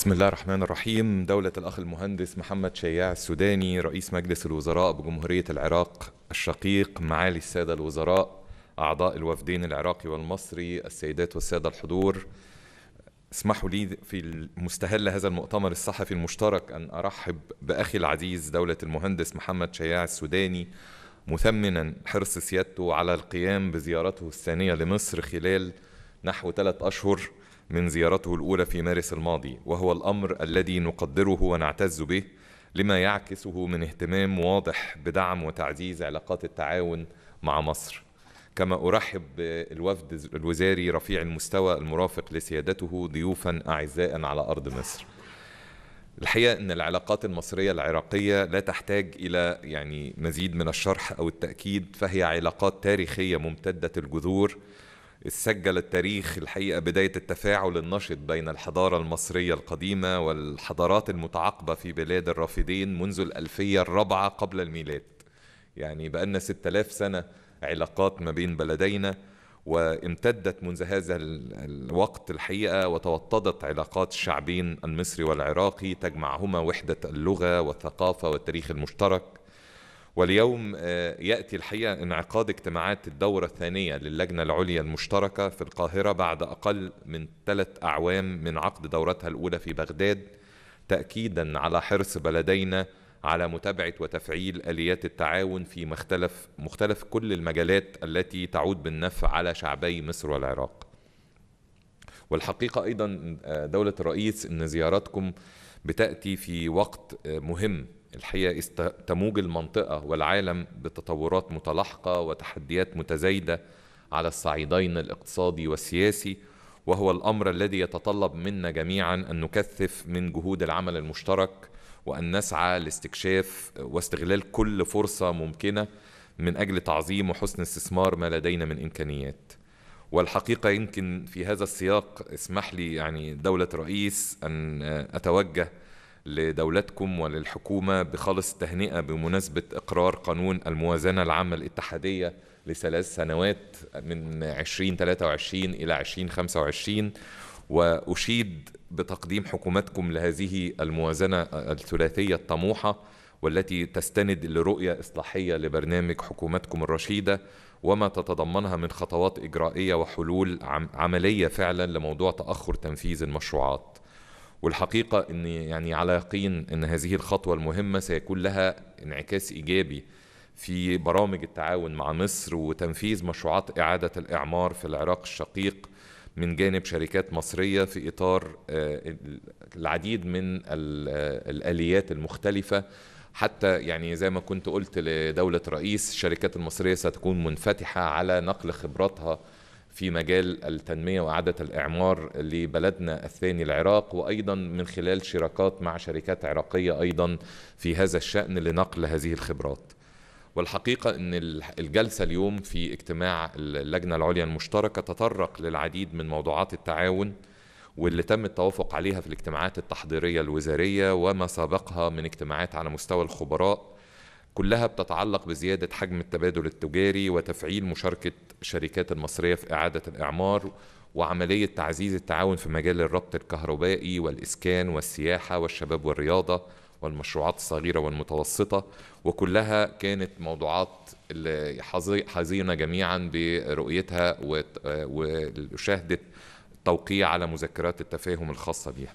بسم الله الرحمن الرحيم دولة الأخ المهندس محمد شياع السوداني رئيس مجلس الوزراء بجمهورية العراق الشقيق معالي السادة الوزراء أعضاء الوفدين العراقي والمصري السيدات والسادة الحضور اسمحوا لي في مستهل هذا المؤتمر الصحفي المشترك أن أرحب بأخي العزيز دولة المهندس محمد شياع السوداني مثمنا حرص سيادته على القيام بزيارته الثانية لمصر خلال نحو ثلاث أشهر من زيارته الأولى في مارس الماضي وهو الأمر الذي نقدره ونعتز به لما يعكسه من اهتمام واضح بدعم وتعزيز علاقات التعاون مع مصر كما أرحب بالوفد الوزاري رفيع المستوى المرافق لسيادته ضيوفا أعزاء على أرض مصر الحقيقة أن العلاقات المصرية العراقية لا تحتاج إلى يعني مزيد من الشرح أو التأكيد فهي علاقات تاريخية ممتدة الجذور سجل التاريخ الحقيقة بداية التفاعل النشط بين الحضارة المصرية القديمة والحضارات المتعاقبة في بلاد الرافدين منذ الألفية الرابعة قبل الميلاد يعني بقالنا 6000 سنة علاقات ما بين بلدينا وامتدت منذ هذا الوقت الحقيقة وتوطدت علاقات الشعبين المصري والعراقي تجمعهما وحدة اللغة والثقافة والتاريخ المشترك واليوم آه، ياتي الحقيقه انعقاد اجتماعات الدوره الثانيه للجنه العليا المشتركه في القاهره بعد اقل من ثلاث اعوام من عقد دورتها الاولى في بغداد تاكيدا على حرص بلدينا على متابعه وتفعيل اليات التعاون في مختلف مختلف كل المجالات التي تعود بالنفع على شعبي مصر والعراق. والحقيقه ايضا آه، دوله الرئيس ان زياراتكم بتاتي في وقت آه، مهم الحقيقة تموج المنطقة والعالم بتطورات متلاحقة وتحديات متزايدة على الصعيدين الاقتصادي والسياسي وهو الأمر الذي يتطلب منا جميعا أن نكثف من جهود العمل المشترك وأن نسعى لاستكشاف واستغلال كل فرصة ممكنة من أجل تعظيم وحسن استثمار ما لدينا من إمكانيات والحقيقة يمكن في هذا السياق اسمح لي يعني دولة رئيس أن أتوجه لدولتكم وللحكومة بخالص التهنئة بمناسبة إقرار قانون الموازنة العامة الاتحادية لثلاث سنوات من 2023 إلى 2025 وأشيد بتقديم حكومتكم لهذه الموازنة الثلاثية الطموحة والتي تستند لرؤية إصلاحية لبرنامج حكومتكم الرشيدة وما تتضمنها من خطوات إجرائية وحلول عملية فعلا لموضوع تأخر تنفيذ المشروعات والحقيقة أن يعني على يقين أن هذه الخطوة المهمة سيكون لها انعكاس إيجابي في برامج التعاون مع مصر وتنفيذ مشروعات إعادة الإعمار في العراق الشقيق من جانب شركات مصرية في إطار آه، العديد من آه، الآليات المختلفة حتى يعني زي ما كنت قلت لدولة رئيس الشركات المصرية ستكون منفتحة على نقل خبراتها في مجال التنمية وإعادة الإعمار لبلدنا الثاني العراق وأيضا من خلال شراكات مع شركات عراقية أيضا في هذا الشأن لنقل هذه الخبرات والحقيقة أن الجلسة اليوم في اجتماع اللجنة العليا المشتركة تطرق للعديد من موضوعات التعاون واللي تم التوافق عليها في الاجتماعات التحضيرية الوزارية وما سابقها من اجتماعات على مستوى الخبراء كلها بتتعلق بزيادة حجم التبادل التجاري وتفعيل مشاركة الشركات المصرية في إعادة الإعمار وعملية تعزيز التعاون في مجال الربط الكهربائي والإسكان والسياحة والشباب والرياضة والمشروعات الصغيرة والمتوسطة وكلها كانت موضوعات حزينة جميعا برؤيتها وشهدت توقيع على مذكرات التفاهم الخاصة بها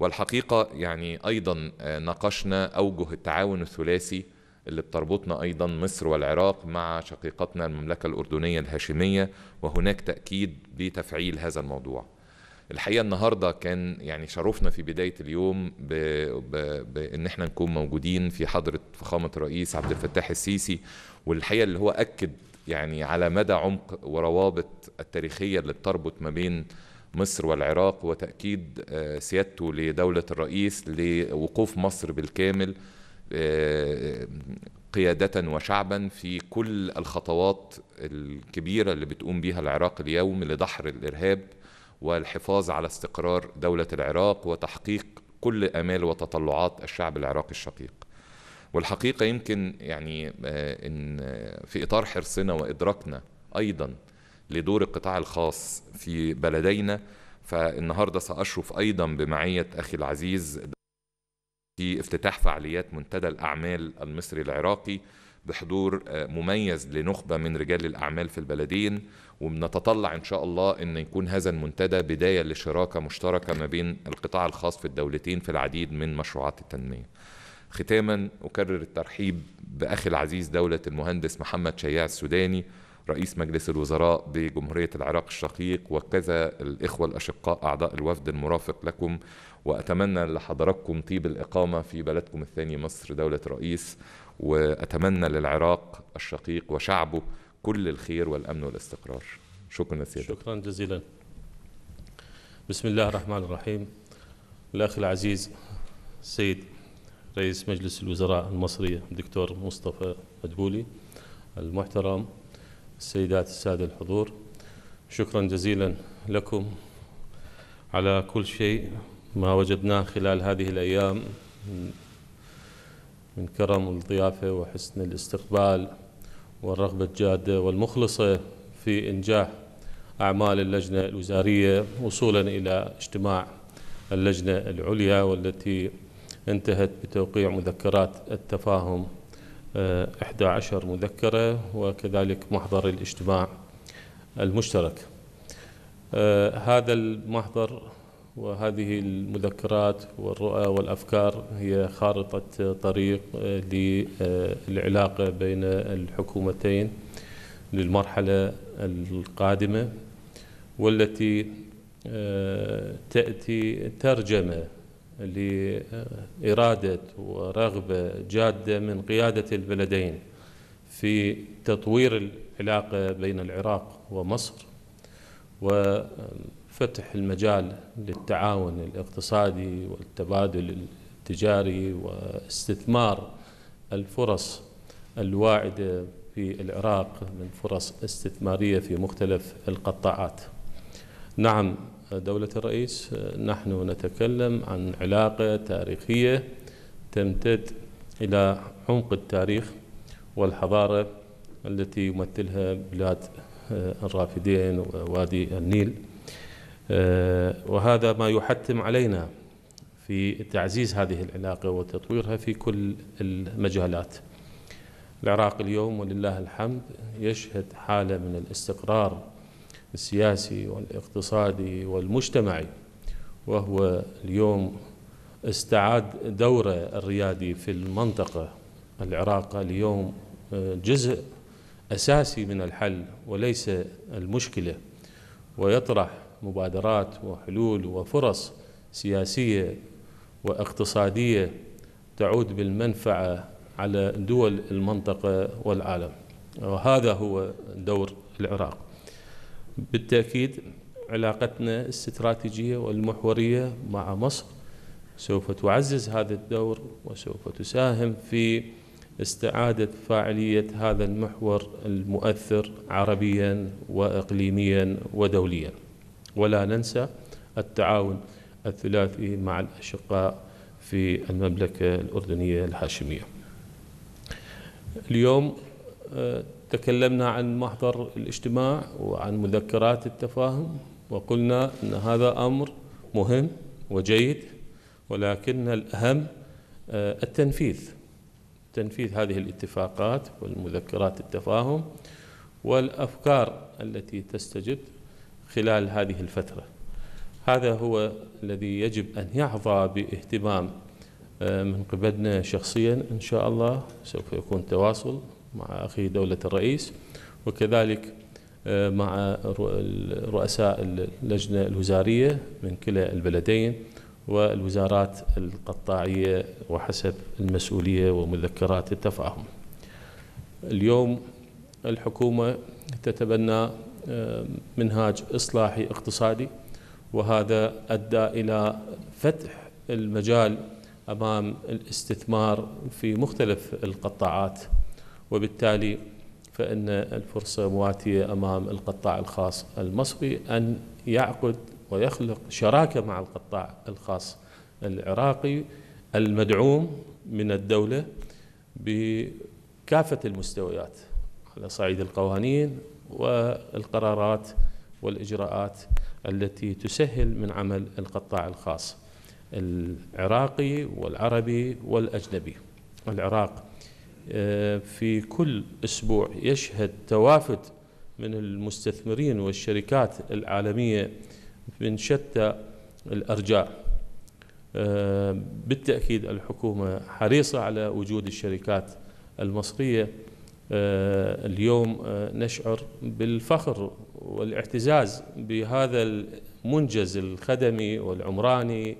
والحقيقة يعني أيضا ناقشنا أوجه التعاون الثلاثي اللي بتربطنا ايضا مصر والعراق مع شقيقتنا المملكه الاردنيه الهاشميه وهناك تاكيد بتفعيل هذا الموضوع. الحقيقه النهارده كان يعني شرفنا في بدايه اليوم بـ بـ بان احنا نكون موجودين في حضره فخامه الرئيس عبد الفتاح السيسي والحقيقه اللي هو اكد يعني على مدى عمق وروابط التاريخيه اللي بتربط ما بين مصر والعراق وتاكيد آه، سيادته لدوله الرئيس لوقوف مصر بالكامل آه، قيادة وشعبا في كل الخطوات الكبيرة اللي بتقوم بها العراق اليوم لدحر الإرهاب والحفاظ على استقرار دولة العراق وتحقيق كل آمال وتطلعات الشعب العراقي الشقيق والحقيقة يمكن يعني آه، إن في إطار حرصنا وإدراكنا أيضا لدور القطاع الخاص في بلدينا فالنهاردة سأشرف أيضا بمعية أخي العزيز في افتتاح فعاليات منتدى الأعمال المصري العراقي بحضور آه، مميز لنخبة من رجال الأعمال في البلدين وبنتطلع إن شاء الله أن يكون هذا المنتدى بداية لشراكة مشتركة ما بين القطاع الخاص في الدولتين في العديد من مشروعات التنمية ختاما أكرر الترحيب بأخي العزيز دولة المهندس محمد شياع السوداني رئيس مجلس الوزراء بجمهورية العراق الشقيق وكذا الإخوة الأشقاء أعضاء الوفد المرافق لكم وأتمنى لحضراتكم طيب الإقامة في بلدكم الثاني مصر دولة رئيس وأتمنى للعراق الشقيق وشعبه كل الخير والأمن والاستقرار شكرا سيادة شكرا جزيلا بسم الله الرحمن الرحيم الأخ العزيز سيد رئيس مجلس الوزراء المصري الدكتور مصطفى مدبولي المحترم السيدات السادة الحضور شكرا جزيلا لكم على كل شيء ما وجدناه خلال هذه الأيام من كرم الضيافة وحسن الاستقبال والرغبة الجادة والمخلصة في إنجاح أعمال اللجنة الوزارية وصولا إلى اجتماع اللجنة العليا والتي انتهت بتوقيع مذكرات التفاهم 11 آه، مذكرة وكذلك محضر الاجتماع المشترك آه، هذا المحضر وهذه المذكرات والرؤى والأفكار هي خارطة طريق آه، للعلاقة بين الحكومتين للمرحلة القادمة والتي تأتي ترجمة لإرادة ورغبة جادة من قيادة البلدين في تطوير العلاقة بين العراق ومصر وفتح المجال للتعاون الاقتصادي والتبادل التجاري واستثمار الفرص الواعدة في العراق من فرص استثمارية في مختلف القطاعات نعم دولة الرئيس آه، نحن نتكلم عن علاقة تاريخية تمتد إلى عمق التاريخ والحضارة التي يمثلها بلاد آه، الرافدين ووادي النيل آه، وهذا ما يحتم علينا في تعزيز هذه العلاقة وتطويرها في كل المجالات العراق اليوم ولله الحمد يشهد حالة من الاستقرار السياسي والاقتصادي والمجتمعي وهو اليوم استعاد دوره الريادي في المنطقة العراق اليوم آه، جزء أساسي من الحل وليس المشكلة ويطرح مبادرات وحلول وفرص سياسية واقتصادية تعود بالمنفعة على دول المنطقة والعالم وهذا هو دور العراق بالتأكيد علاقتنا الاستراتيجية والمحورية مع مصر سوف تعزز هذا الدور وسوف تساهم في استعادة فاعلية هذا المحور المؤثر عربيا وإقليميا ودوليا ولا ننسى التعاون الثلاثي مع الأشقاء في المملكة الأردنية الهاشمية اليوم آه، تكلمنا عن محضر الاجتماع وعن مذكرات التفاهم وقلنا أن هذا أمر مهم وجيد ولكن الأهم آه، التنفيذ تنفيذ هذه الاتفاقات والمذكرات التفاهم والأفكار التي تستجد خلال هذه الفترة هذا هو الذي يجب أن يحظى باهتمام آه، من قبلنا شخصيا إن شاء الله سوف يكون تواصل مع أخي دولة الرئيس وكذلك آه، مع رؤساء اللجنة الوزارية من كلا البلدين والوزارات القطاعية وحسب المسؤولية ومذكرات التفاهم اليوم الحكومة تتبنى آه، منهاج إصلاحي اقتصادي وهذا أدى إلى فتح المجال أمام الاستثمار في مختلف القطاعات وبالتالي فإن الفرصة مواتية أمام القطاع الخاص المصري أن يعقد ويخلق شراكة مع القطاع الخاص العراقي المدعوم من الدولة بكافة المستويات على صعيد القوانين والقرارات والإجراءات التي تسهل من عمل القطاع الخاص العراقي والعربي والأجنبي العراق آه، في كل أسبوع يشهد توافد من المستثمرين والشركات العالمية من شتى الأرجاء آه، بالتأكيد الحكومة حريصة على وجود الشركات المصرية آه، اليوم نشعر بالفخر والاعتزاز بهذا المنجز الخدمي والعمراني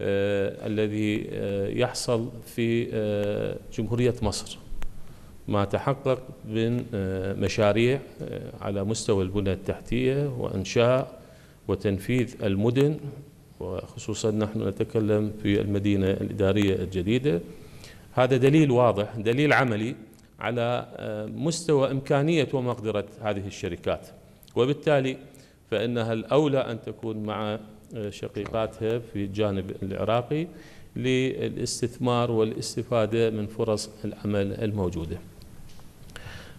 آه، الذي آه، يحصل في آه، جمهورية مصر ما تحقق من مشاريع على مستوى البنى التحتية وإنشاء وتنفيذ المدن وخصوصا نحن نتكلم في المدينة الإدارية الجديدة هذا دليل واضح دليل عملي على مستوى إمكانية ومقدرة هذه الشركات وبالتالي فإنها الأولى أن تكون مع شقيقاتها في الجانب العراقي للاستثمار والاستفادة من فرص العمل الموجودة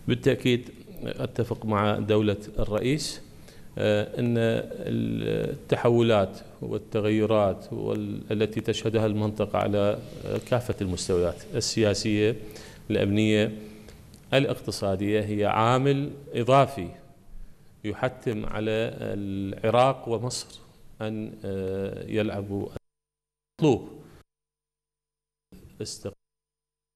بالتأكيد أتفق مع دولة الرئيس آه، أن التحولات والتغيرات التي تشهدها المنطقة على كافة المستويات السياسية الأمنية الاقتصادية هي عامل إضافي يحتم على العراق ومصر أن آه، يلعبوا المطلوب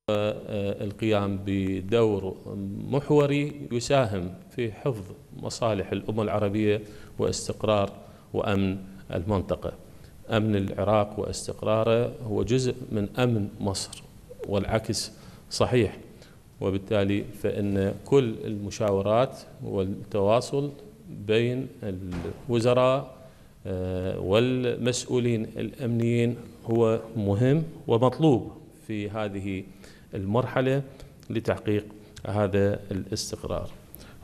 آه، القيام بدور محوري يساهم في حفظ مصالح الأمة العربية واستقرار وأمن المنطقة أمن العراق واستقراره هو جزء من أمن مصر والعكس صحيح وبالتالي فإن كل المشاورات والتواصل بين الوزراء آه، والمسؤولين الأمنيين هو مهم ومطلوب في هذه المرحلة لتحقيق هذا الاستقرار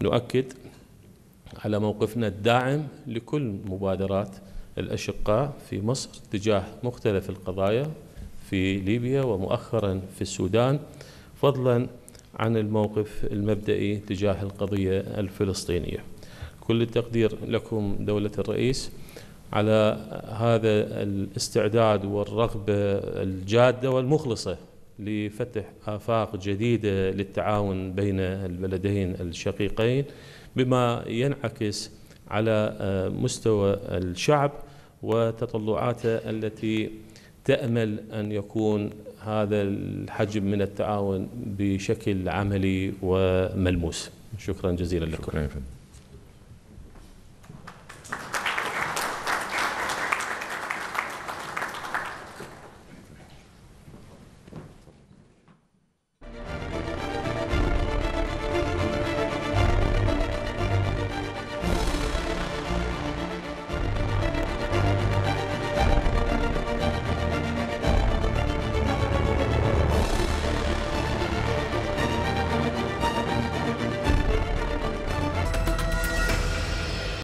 نؤكد على موقفنا الداعم لكل مبادرات الأشقاء في مصر تجاه مختلف القضايا في ليبيا ومؤخرا في السودان فضلا عن الموقف المبدئي تجاه القضية الفلسطينية كل التقدير لكم دولة الرئيس على هذا الاستعداد والرغبة الجادة والمخلصة لفتح آفاق جديدة للتعاون بين البلدين الشقيقين بما ينعكس على مستوى الشعب وتطلعاته التي تأمل أن يكون هذا الحجم من التعاون بشكل عملي وملموس شكرا جزيلا لكم شكرا